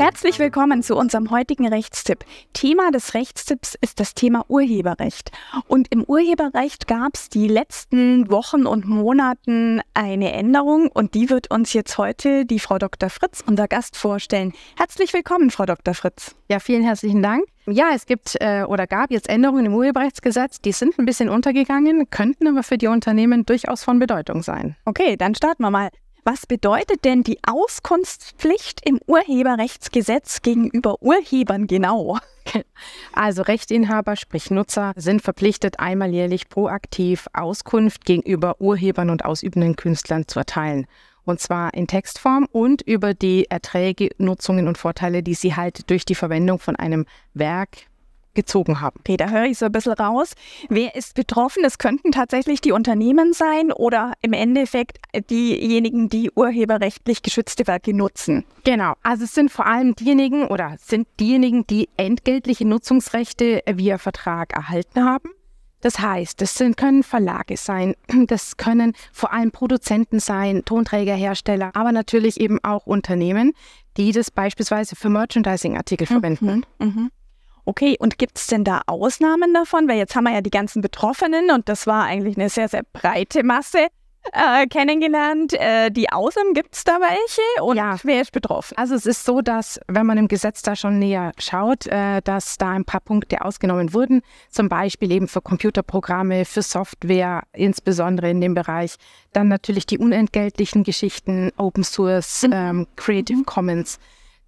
Herzlich willkommen zu unserem heutigen Rechtstipp. Thema des Rechtstipps ist das Thema Urheberrecht. Und im Urheberrecht gab es die letzten Wochen und Monaten eine Änderung und die wird uns jetzt heute die Frau Dr. Fritz, unser Gast, vorstellen. Herzlich willkommen, Frau Dr. Fritz. Ja, vielen herzlichen Dank. Ja, es gibt äh, oder gab jetzt Änderungen im Urheberrechtsgesetz, die sind ein bisschen untergegangen, könnten aber für die Unternehmen durchaus von Bedeutung sein. Okay, dann starten wir mal. Was bedeutet denn die Auskunftspflicht im Urheberrechtsgesetz gegenüber Urhebern genau? Also Rechteinhaber, sprich Nutzer, sind verpflichtet, einmal jährlich proaktiv Auskunft gegenüber Urhebern und ausübenden Künstlern zu erteilen. Und zwar in Textform und über die Erträge, Nutzungen und Vorteile, die sie halt durch die Verwendung von einem Werk, gezogen haben. Okay, da höre ich so ein bisschen raus. Wer ist betroffen? Es könnten tatsächlich die Unternehmen sein oder im Endeffekt diejenigen, die urheberrechtlich geschützte Werke nutzen. Genau, also es sind vor allem diejenigen oder sind diejenigen, die entgeltliche Nutzungsrechte via Vertrag erhalten haben. Das heißt, das sind, können Verlage sein, das können vor allem Produzenten sein, Tonträgerhersteller, aber natürlich eben auch Unternehmen, die das beispielsweise für Merchandising-Artikel mhm. verwenden. Mhm, mh. Okay, und gibt es denn da Ausnahmen davon? Weil jetzt haben wir ja die ganzen Betroffenen und das war eigentlich eine sehr, sehr breite Masse äh, kennengelernt. Äh, die Ausnahmen gibt es da welche und ja. wer ist betroffen? Also es ist so, dass wenn man im Gesetz da schon näher schaut, äh, dass da ein paar Punkte ausgenommen wurden, zum Beispiel eben für Computerprogramme, für Software, insbesondere in dem Bereich. Dann natürlich die unentgeltlichen Geschichten, Open Source, mhm. ähm, Creative mhm. Commons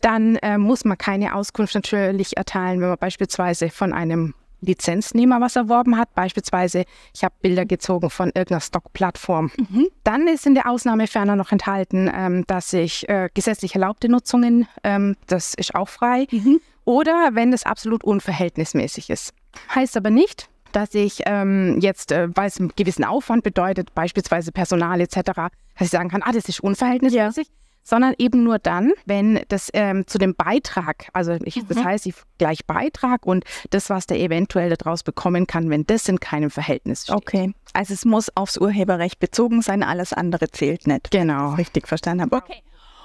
dann äh, muss man keine Auskunft natürlich erteilen, wenn man beispielsweise von einem Lizenznehmer was erworben hat, beispielsweise ich habe Bilder gezogen von irgendeiner Stockplattform. Mhm. Dann ist in der Ausnahme ferner noch enthalten, ähm, dass ich äh, gesetzlich erlaubte Nutzungen, ähm, das ist auch frei, mhm. oder wenn das absolut unverhältnismäßig ist. Heißt aber nicht, dass ich ähm, jetzt, äh, weil es einen gewissen Aufwand bedeutet, beispielsweise Personal etc., dass ich sagen kann, ah, das ist unverhältnismäßig. Ja sondern eben nur dann, wenn das ähm, zu dem Beitrag, also ich, mhm. das heißt ich gleich Beitrag und das, was der eventuell daraus bekommen kann, wenn das in keinem Verhältnis steht. Okay, also es muss aufs Urheberrecht bezogen sein, alles andere zählt nicht. Genau. Richtig verstanden habe. Okay.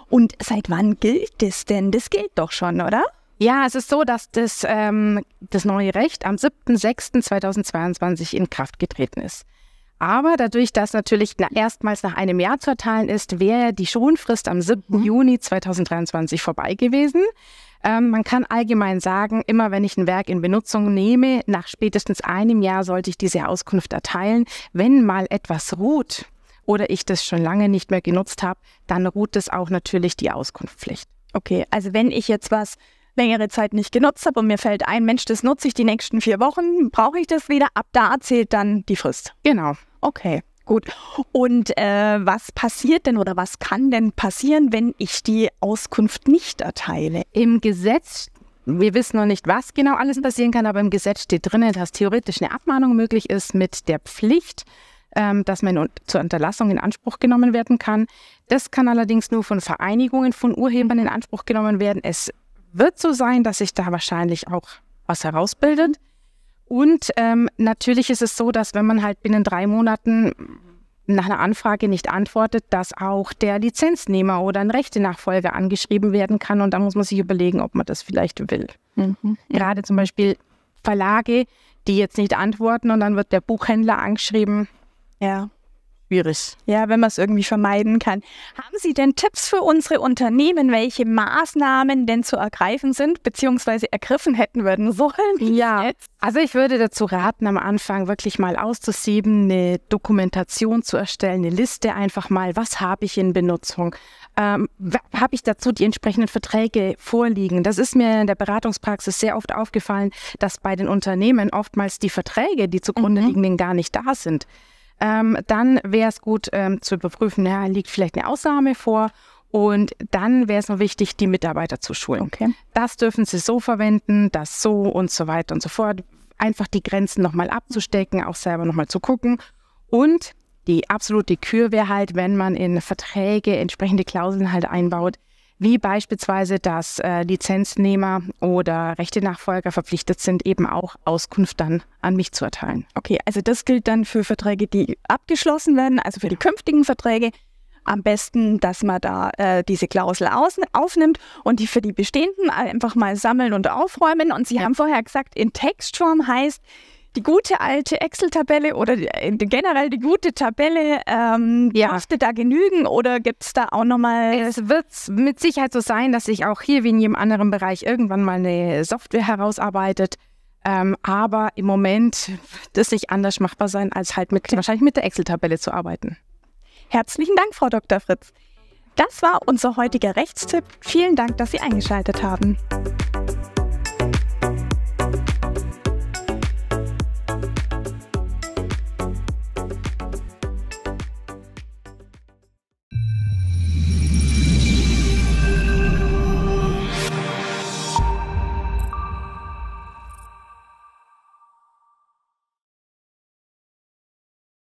Und seit wann gilt das denn? Das gilt doch schon, oder? Ja, es ist so, dass das, ähm, das neue Recht am 7.6.2022 in Kraft getreten ist. Aber dadurch, dass natürlich na, erstmals nach einem Jahr zu erteilen ist, wäre die Schonfrist am 7. Mhm. Juni 2023 vorbei gewesen. Ähm, man kann allgemein sagen, immer wenn ich ein Werk in Benutzung nehme, nach spätestens einem Jahr sollte ich diese Auskunft erteilen. Wenn mal etwas ruht oder ich das schon lange nicht mehr genutzt habe, dann ruht es auch natürlich die Auskunftspflicht. Okay, also wenn ich jetzt was längere Zeit nicht genutzt habe und mir fällt ein, Mensch, das nutze ich die nächsten vier Wochen, brauche ich das wieder, ab da zählt dann die Frist. Genau. Okay. Gut. Und äh, was passiert denn oder was kann denn passieren, wenn ich die Auskunft nicht erteile? Im Gesetz, wir wissen noch nicht, was genau alles passieren kann, aber im Gesetz steht drin, dass theoretisch eine Abmahnung möglich ist mit der Pflicht, ähm, dass man zur Unterlassung in Anspruch genommen werden kann. Das kann allerdings nur von Vereinigungen von Urhebern in Anspruch genommen werden. Es wird so sein, dass sich da wahrscheinlich auch was herausbildet. Und ähm, natürlich ist es so, dass wenn man halt binnen drei Monaten nach einer Anfrage nicht antwortet, dass auch der Lizenznehmer oder ein Rechte-Nachfolger angeschrieben werden kann. Und da muss man sich überlegen, ob man das vielleicht will. Mhm. Gerade zum Beispiel Verlage, die jetzt nicht antworten und dann wird der Buchhändler angeschrieben. Ja schwierig. Ja, wenn man es irgendwie vermeiden kann. Haben Sie denn Tipps für unsere Unternehmen, welche Maßnahmen denn zu ergreifen sind, beziehungsweise ergriffen hätten werden sollen? Ja, also ich würde dazu raten, am Anfang wirklich mal auszusieben, eine Dokumentation zu erstellen, eine Liste einfach mal, was habe ich in Benutzung? Ähm, habe ich dazu die entsprechenden Verträge vorliegen? Das ist mir in der Beratungspraxis sehr oft aufgefallen, dass bei den Unternehmen oftmals die Verträge, die zugrunde mhm. liegenden, gar nicht da sind ähm, dann wäre es gut ähm, zu überprüfen, ja, liegt vielleicht eine Ausnahme vor und dann wäre es noch wichtig, die Mitarbeiter zu schulen. Okay. Das dürfen sie so verwenden, das so und so weiter und so fort. Einfach die Grenzen nochmal abzustecken, auch selber nochmal zu gucken. Und die absolute Kür wäre halt, wenn man in Verträge entsprechende Klauseln halt einbaut, wie beispielsweise, dass äh, Lizenznehmer oder Rechtenachfolger verpflichtet sind, eben auch Auskunft dann an mich zu erteilen. Okay, also das gilt dann für Verträge, die abgeschlossen werden, also für die genau. künftigen Verträge. Am besten, dass man da äh, diese Klausel aufnimmt und die für die bestehenden einfach mal sammeln und aufräumen. Und Sie ja. haben vorher gesagt, in Textform heißt, die gute alte Excel-Tabelle oder äh, die, generell die gute Tabelle ähm, ja. dürfte da genügen oder gibt es da auch nochmal? Es wird mit Sicherheit so sein, dass sich auch hier wie in jedem anderen Bereich irgendwann mal eine Software herausarbeitet. Ähm, aber im Moment wird es nicht anders machbar sein, als halt mit, wahrscheinlich mit der Excel-Tabelle zu arbeiten. Herzlichen Dank, Frau Dr. Fritz. Das war unser heutiger Rechtstipp. Vielen Dank, dass Sie eingeschaltet haben.